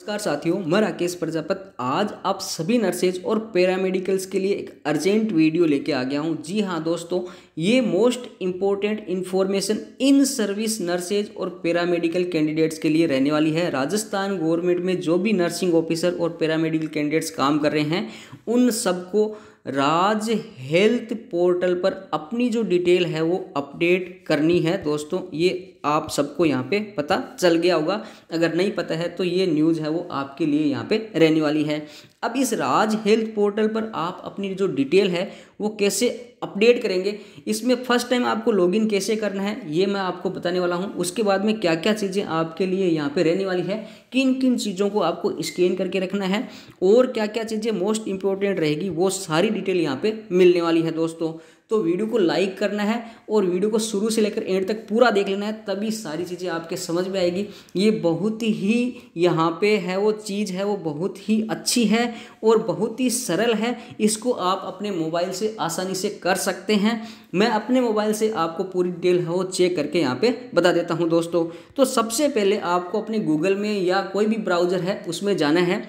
नमस्कार साथियों मैं राकेश प्रजापत आज आप सभी नर्सेज और पैरामेडिकल्स के लिए एक अर्जेंट वीडियो लेके आ गया हूँ जी हाँ दोस्तों ये most important information in service nurses और पैरामेडिकल कैंडिडेट्स के लिए रहने वाली है राजस्थान गवर्नमेंट में जो भी नर्सिंग ऑफिसर और पैरामेडिकल कैंडिडेट्स काम कर रहे हैं उन सबको राज हेल्थ पोर्टल पर अपनी जो डिटेल है वो अपडेट करनी है दोस्तों ये आप सबको यहाँ पे पता चल गया होगा अगर नहीं पता है तो ये न्यूज़ है वो आपके लिए यहाँ पे रहने वाली है अब इस राज हेल्थ पोर्टल पर आप अपनी जो डिटेल है वो कैसे अपडेट करेंगे इसमें फर्स्ट टाइम आपको लॉगिन कैसे करना है ये मैं आपको बताने वाला हूँ उसके बाद में क्या क्या चीज़ें आपके लिए यहाँ पे रहने वाली है किन किन चीज़ों को आपको स्कैन करके रखना है और क्या क्या चीज़ें मोस्ट इंपॉर्टेंट रहेगी वो सारी डिटेल यहाँ पे मिलने वाली है दोस्तों तो वीडियो को लाइक करना है और वीडियो को शुरू से लेकर एंड तक पूरा देख लेना है तभी सारी चीज़ें आपके समझ में आएगी ये बहुत ही यहाँ पे है वो चीज़ है वो बहुत ही अच्छी है और बहुत ही सरल है इसको आप अपने मोबाइल से आसानी से कर सकते हैं मैं अपने मोबाइल से आपको पूरी डिटेल है वो चेक करके यहाँ पर बता देता हूँ दोस्तों तो सबसे पहले आपको अपने गूगल में या कोई भी ब्राउज़र है उसमें जाना है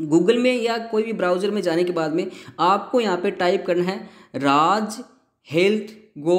गूगल में या कोई भी ब्राउज़र में जाने के बाद में आपको यहाँ पे टाइप करना है Raj health gov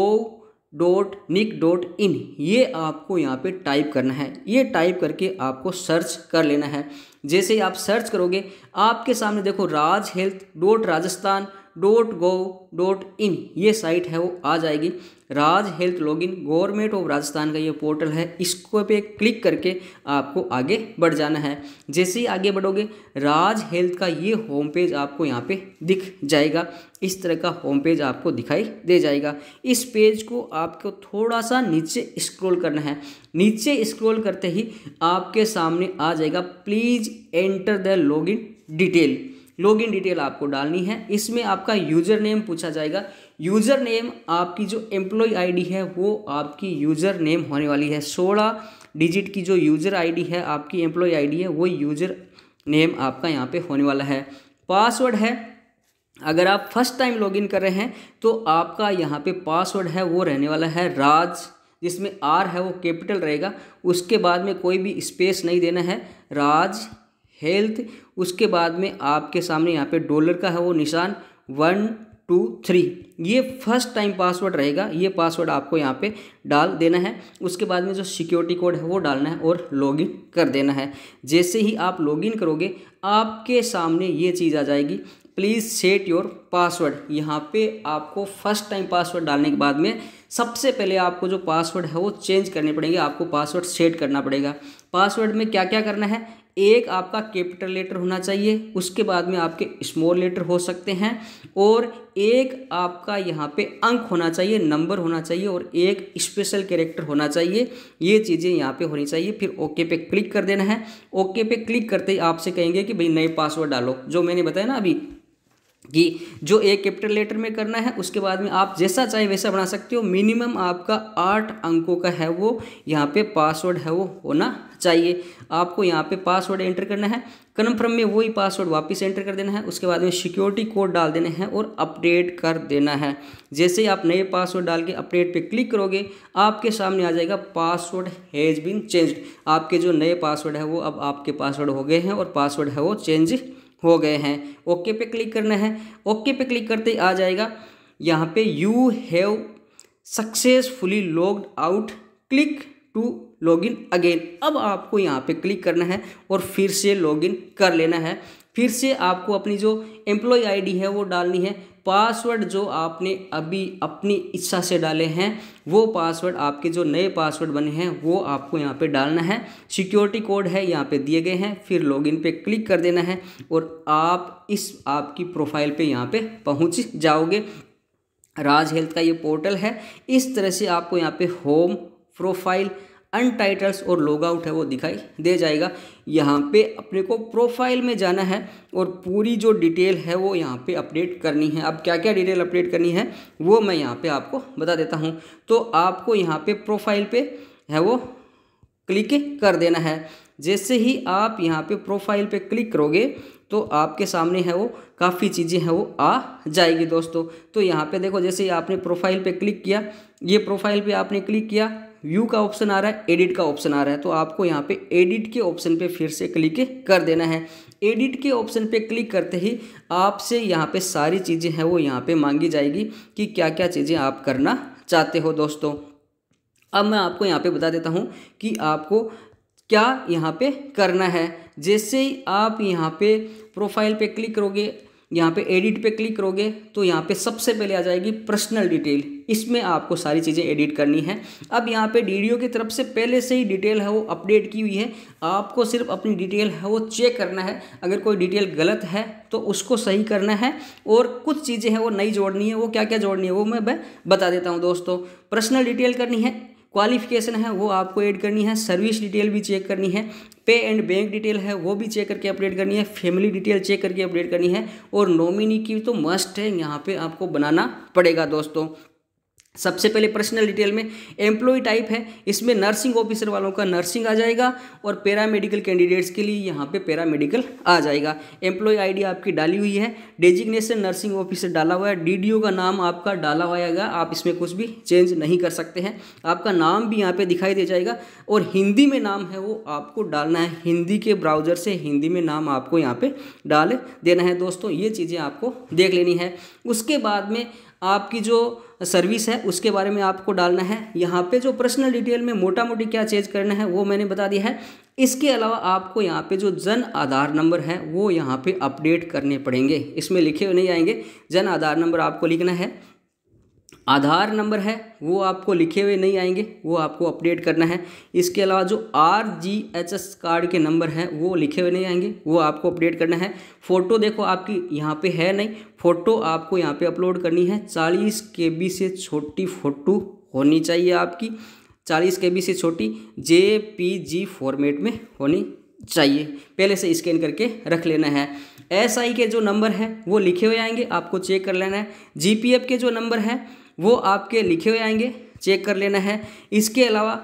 dot NIC dot in ये आपको यहाँ पे टाइप करना है ये टाइप करके आपको सर्च कर लेना है जैसे ही आप सर्च करोगे आपके सामने देखो Raj health dot Rajasthan dot gov dot in ये साइट है वो आ जाएगी Raj health login government of Rajasthan का ये पोर्टल है इसको पे क्लिक करके आपको आगे बढ़ जाना है जैसे ही आगे बढ़ोगे राज हेल्थ का ये होम पेज आपको यहाँ पे दिख जाएगा इस तरह का होम पेज आपको दिखाई दे जाएगा इस पेज को आपको थोड़ा सा नीचे स्क्रॉल करना है नीचे स्क्रॉल करते ही आपके सामने आ जाएगा please enter the login detail login detail आपको डालनी है इसमें आपका यूज़र नेम पूछा जाएगा यूज़र नेम आपकी जो एम्प्लॉय आईडी है वो आपकी यूज़र नेम होने वाली है सोलह डिजिट की जो यूज़र आईडी है आपकी एम्प्लॉय आईडी है वो यूज़र नेम आपका यहाँ पे होने वाला है पासवर्ड है अगर आप फर्स्ट टाइम लॉगिन कर रहे हैं तो आपका यहाँ पे पासवर्ड है वो रहने वाला है राज जिसमें आर है वो कैपिटल रहेगा उसके बाद में कोई भी स्पेस नहीं देना है राज हेल्थ उसके बाद में आपके सामने यहाँ पे डॉलर का है वो निशान वन टू थ्री ये फर्स्ट टाइम पासवर्ड रहेगा ये पासवर्ड आपको यहाँ पे डाल देना है उसके बाद में जो सिक्योरिटी कोड है वो डालना है और लॉगिन कर देना है जैसे ही आप लॉगिन करोगे आपके सामने ये चीज़ आ जाएगी प्लीज़ सेट योर पासवर्ड यहाँ पे आपको फर्स्ट टाइम पासवर्ड डालने के बाद में सबसे पहले आपको जो पासवर्ड है वो चेंज करने पड़ेंगे आपको पासवर्ड सेट करना पड़ेगा पासवर्ड में क्या क्या करना है एक आपका कैपिटल लेटर होना चाहिए उसके बाद में आपके स्मॉल लेटर हो सकते हैं और एक आपका यहाँ पे अंक होना चाहिए नंबर होना चाहिए और एक स्पेशल कैरेक्टर होना चाहिए ये चीज़ें यहाँ पे होनी चाहिए फिर ओके पे क्लिक कर देना है ओके पे क्लिक करते ही आपसे कहेंगे कि भाई नए पासवर्ड डालो जो मैंने बताया ना अभी कि जो एक कैपिटल लेटर में करना है उसके बाद में आप जैसा चाहे वैसा बना सकते हो मिनिमम आपका आठ अंकों का है वो यहाँ पे पासवर्ड है वो होना चाहिए आपको यहाँ पे पासवर्ड एंटर करना है कन्फर्म में वही पासवर्ड वापस एंटर कर देना है उसके बाद में सिक्योरिटी कोड डाल देने हैं और अपडेट कर देना है जैसे ही आप नए पासवर्ड डाल के अपडेट पे क्लिक करोगे आपके सामने आ जाएगा पासवर्ड हैज़ बीन चेंज्ड आपके जो नए पासवर्ड है वो अब आपके पासवर्ड हो गए हैं और पासवर्ड है वो चेंज हो गए हैं ओके पे क्लिक करना है ओके पे क्लिक करते ही आ जाएगा यहाँ पे you have successfully logged out click to login again अब आपको यहाँ पे क्लिक करना है और फिर से लॉगिन कर लेना है फिर से आपको अपनी जो एम्प्लॉय आईडी है वो डालनी है पासवर्ड जो आपने अभी अपनी इच्छा से डाले हैं वो पासवर्ड आपके जो नए पासवर्ड बने हैं वो आपको यहाँ पे डालना है सिक्योरिटी कोड है यहाँ पे दिए गए हैं फिर लॉगिन पे क्लिक कर देना है और आप इस आपकी प्रोफाइल पे यहाँ पे पहुँच जाओगे राज हेल्थ का ये पोर्टल है इस तरह से आपको यहाँ पर होम प्रोफाइल अनटाइटल्स और लॉग आउट है वो दिखाई दे जाएगा यहाँ पे अपने को प्रोफाइल में जाना है और पूरी जो डिटेल है वो यहाँ पे अपडेट करनी है अब क्या क्या डिटेल अपडेट करनी है वो मैं यहाँ पे आपको बता देता हूँ तो आपको यहाँ पे प्रोफाइल पे है वो क्लिक कर देना है जैसे ही आप यहाँ पे प्रोफाइल पे क्लिक करोगे तो आपके सामने है वो काफ़ी चीज़ें हैं वो आ जाएगी दोस्तों तो यहाँ पे देखो जैसे ही आपने प्रोफाइल पे क्लिक किया ये प्रोफाइल पे आपने क्लिक किया व्यू का ऑप्शन आ रहा है एडिट का ऑप्शन आ रहा है तो आपको यहाँ पे एडिट के ऑप्शन पे फिर से क्लिक कर देना है एडिट के ऑप्शन पे क्लिक करते ही आपसे यहाँ पे सारी चीज़ें हैं वो यहाँ पे मांगी जाएगी कि क्या क्या चीज़ें आप करना चाहते हो दोस्तों अब मैं आपको यहाँ पर बता देता हूँ कि आपको क्या यहाँ पर करना है जैसे ही आप यहाँ पर प्रोफाइल पर क्लिक करोगे यहाँ पे एडिट पे क्लिक करोगे तो यहाँ पे सबसे पहले आ जाएगी पर्सनल डिटेल इसमें आपको सारी चीज़ें एडिट करनी है अब यहाँ पे डी की तरफ से पहले से ही डिटेल है वो अपडेट की हुई है आपको सिर्फ अपनी डिटेल है वो चेक करना है अगर कोई डिटेल गलत है तो उसको सही करना है और कुछ चीज़ें हैं वो नई जोड़नी है वो क्या क्या जोड़नी है वो मैं बता देता हूँ दोस्तों पर्सनल डिटेल करनी है क्वालिफिकेशन है वो आपको ऐड करनी है सर्विस डिटेल भी चेक करनी है पे एंड बैंक डिटेल है वो भी चेक करके अपडेट करनी है फैमिली डिटेल चेक करके अपडेट करनी है और नॉमिनी की तो मस्ट है यहाँ पे आपको बनाना पड़ेगा दोस्तों सबसे पहले पर्सनल डिटेल में एम्प्लॉय टाइप है इसमें नर्सिंग ऑफिसर वालों का नर्सिंग आ जाएगा और पैरामेडिकल कैंडिडेट्स के लिए यहाँ पे पैरामेडिकल आ जाएगा एम्प्लॉय आईडी आपकी डाली हुई है डेजिग्नेशन नर्सिंग ऑफिसर डाला हुआ है डीडीओ का नाम आपका डाला हुआ है आप इसमें कुछ भी चेंज नहीं कर सकते हैं आपका नाम भी यहाँ पर दिखाई दे जाएगा और हिंदी में नाम है वो आपको डालना है हिंदी के ब्राउजर से हिंदी में नाम आपको यहाँ पर डाल देना है दोस्तों ये चीज़ें आपको देख लेनी है उसके बाद में आपकी जो सर्विस है उसके बारे में आपको डालना है यहाँ पे जो पर्सनल डिटेल में मोटा मोटी क्या चेंज करना है वो मैंने बता दिया है इसके अलावा आपको यहाँ पे जो जन आधार नंबर है वो यहाँ पे अपडेट करने पड़ेंगे इसमें लिखे नहीं आएंगे जन आधार नंबर आपको लिखना है आधार नंबर है वो आपको लिखे हुए नहीं आएंगे वो आपको अपडेट करना है इसके अलावा जो R G H S card के नंबर हैं वो लिखे हुए नहीं आएंगे वो आपको अपडेट करना है फ़ोटो देखो आपकी यहाँ पे है नहीं फ़ोटो आपको यहाँ पे अपलोड करनी है चालीस के बी से छोटी फ़ोटो होनी चाहिए आपकी चालीस के बी से छोटी जे पी जी फॉर्मेट में होनी चाहिए पहले से स्कैन करके रख लेना है एस आई के जो नंबर हैं वो लिखे हुए आएंगे आपको चेक कर लेना है जी पी एफ के जो नंबर हैं वो आपके लिखे हुए आएंगे चेक कर लेना है इसके अलावा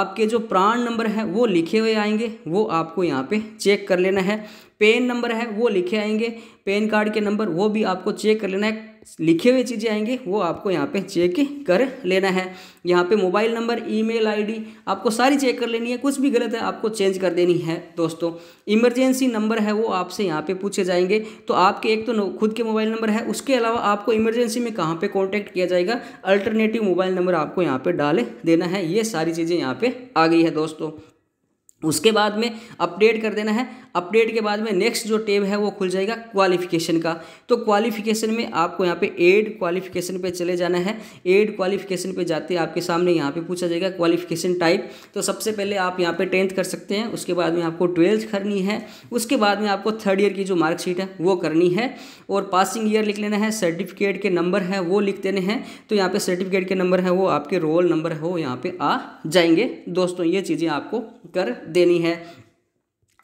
आपके जो प्राण नंबर है वो लिखे हुए आएंगे वो आपको यहाँ पे चेक कर लेना है पेन नंबर है वो लिखे आएंगे पेन कार्ड के नंबर वो भी आपको चेक कर लेना है लिखे हुए चीज़ें आएंगे वो आपको यहाँ पे चेक कर लेना है यहाँ पे मोबाइल नंबर ईमेल आईडी आपको सारी चेक कर लेनी है कुछ भी गलत है आपको चेंज कर देनी है दोस्तों इमरजेंसी नंबर है वो आपसे यहाँ पे पूछे जाएंगे तो आपके एक तो खुद के मोबाइल नंबर है उसके अलावा आपको इमरजेंसी में कहाँ पर कॉन्टैक्ट किया जाएगा अल्टरनेटिव मोबाइल नंबर आपको यहाँ पर डाल देना है ये सारी चीज़ें यहाँ पर आ गई है दोस्तों उसके बाद में अपडेट कर देना है अपडेट के बाद में नेक्स्ट जो टेब है वो खुल जाएगा क्वालिफिकेशन का तो क्वालिफिकेशन में आपको यहाँ पे एड क्वालिफिकेशन पे चले जाना है एड क्वालिफिकेशन पे जाते हैं आपके सामने यहाँ पे पूछा जाएगा क्वालिफिकेशन टाइप तो सबसे पहले आप यहाँ पे टेंथ कर सकते हैं उसके बाद में आपको ट्वेल्थ करनी है उसके बाद में आपको थर्ड ईयर की जो मार्कशीट है वो करनी है और पासिंग ईयर लिख लेना है सर्टिफिकेट के नंबर है वो लिख देने हैं तो यहाँ पर सर्टिफिकेट के नंबर हैं वो आपके रोल नंबर हो वो यहाँ पर आ जाएंगे दोस्तों ये चीज़ें आपको कर देनी है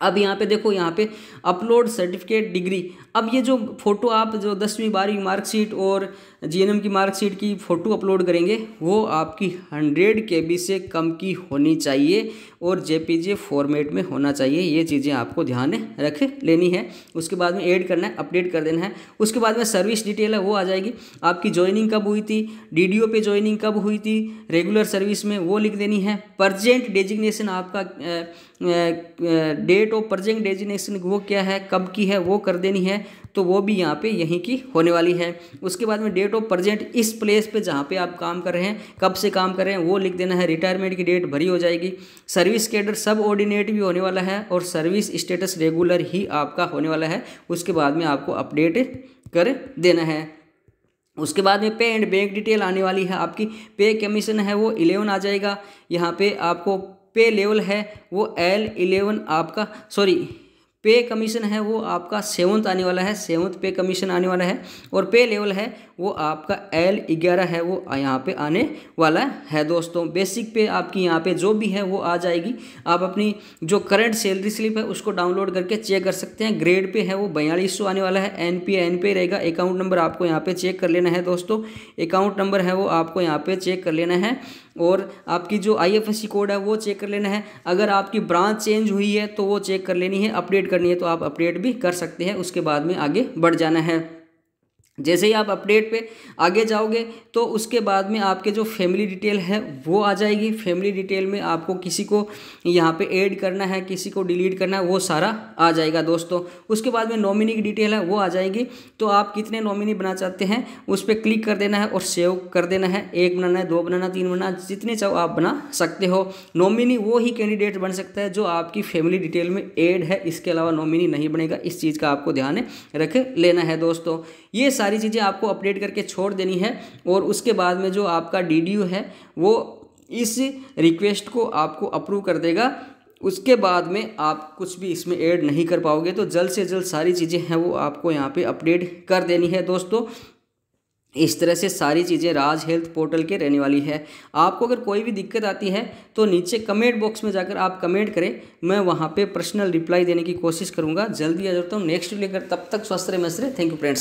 अब यहाँ पे देखो यहाँ पे अपलोड सर्टिफिकेट डिग्री अब ये जो फोटो आप जो दसवीं बारहवीं मार्कशीट और जीएनएम की मार्कशीट की फ़ोटो अपलोड करेंगे वो आपकी हंड्रेड के से कम की होनी चाहिए और जे फॉर्मेट में होना चाहिए ये चीज़ें आपको ध्यान रख लेनी है उसके बाद में ऐड करना है अपडेट कर देना है उसके बाद में सर्विस डिटेल है वो आ जाएगी आपकी ज्वाइनिंग कब हुई थी डी पे ज्वाइनिंग कब हुई थी रेगुलर सर्विस में वो लिख देनी है परजेंट डेजिग्नेशन आपका डेट ऑफ परजेंट डेजिग्नेशन वो क्या है कब की है वो कर देनी है तो वो भी यहाँ पे यहीं की होने वाली है उसके बाद में डेट ऑफ प्रजेंट इस प्लेस पे जहाँ पे आप काम कर रहे हैं कब से काम कर रहे हैं वो लिख देना है रिटायरमेंट की डेट भरी हो जाएगी सर्विस कैडर सब ऑर्डिनेट भी होने वाला है और सर्विस स्टेटस रेगुलर ही आपका होने वाला है उसके बाद में आपको अपडेट कर देना है उसके बाद में पे एंड बैंक डिटेल आने वाली है आपकी पे कमीशन है वो इलेवन आ जाएगा यहाँ पे आपको पे लेवल है वो एल इलेवन आपका सॉरी पे कमीशन है वो आपका सेवन्थ आने वाला है सेवंथ पे कमीशन आने वाला है और पे लेवल है वो आपका एल ग्यारह है वो यहाँ पे आने वाला है दोस्तों बेसिक पे आपकी यहाँ पे जो भी है वो आ जाएगी आप अपनी जो करंट सैलरी स्लिप है उसको डाउनलोड करके चेक कर सकते हैं ग्रेड पे है वो बयालीस सौ आने वाला है एन पी एन पे रहेगा अकाउंट नंबर आपको यहाँ पे चेक कर लेना है दोस्तों अकाउंट नंबर है वो आपको यहाँ पे चेक कर लेना है और आपकी जो आईएफएससी कोड है वो चेक कर लेना है अगर आपकी ब्रांच चेंज हुई है तो वो चेक कर लेनी है अपडेट करनी है तो आप अपडेट भी कर सकते हैं उसके बाद में आगे बढ़ जाना है जैसे ही आप अपडेट पे आगे जाओगे तो उसके बाद में आपके जो फैमिली डिटेल है वो आ जाएगी फैमिली डिटेल में आपको किसी को यहाँ पे ऐड करना है किसी को डिलीट करना है वो सारा आ जाएगा दोस्तों उसके बाद में नॉमिनी की डिटेल है वो आ जाएगी तो आप कितने नॉमिनी बना चाहते हैं उस पर क्लिक कर देना है और सेव कर देना है एक बनाना है दो बनाना तीन बनाना जितने चाहो आप बना सकते हो नॉमिनी वो ही कैंडिडेट बन सकता है जो आपकी फैमिली डिटेल में एड है इसके अलावा नॉमिनी नहीं बनेगा इस चीज़ का आपको ध्यान रख लेना है दोस्तों ये सारी सारी चीज़ें आपको अपडेट करके छोड़ देनी है और उसके बाद में जो आपका डी है वो इस रिक्वेस्ट को आपको अप्रूव कर देगा उसके बाद में आप कुछ भी इसमें ऐड नहीं कर पाओगे तो जल्द से जल्द सारी चीज़ें हैं वो आपको यहाँ पे अपडेट कर देनी है दोस्तों इस तरह से सारी चीज़ें राज हेल्थ पोर्टल के रहने वाली है आपको अगर कोई भी दिक्कत आती है तो नीचे कमेंट बॉक्स में जाकर आप कमेंट करें मैं वहाँ पर पर्सनल रिप्लाई देने की कोशिश करूँगा जल्दी आ जाता तो हूँ नेक्स्ट लेकर तब तक स्वस्थ रहे रहे थैंक यू फ्रेंड्स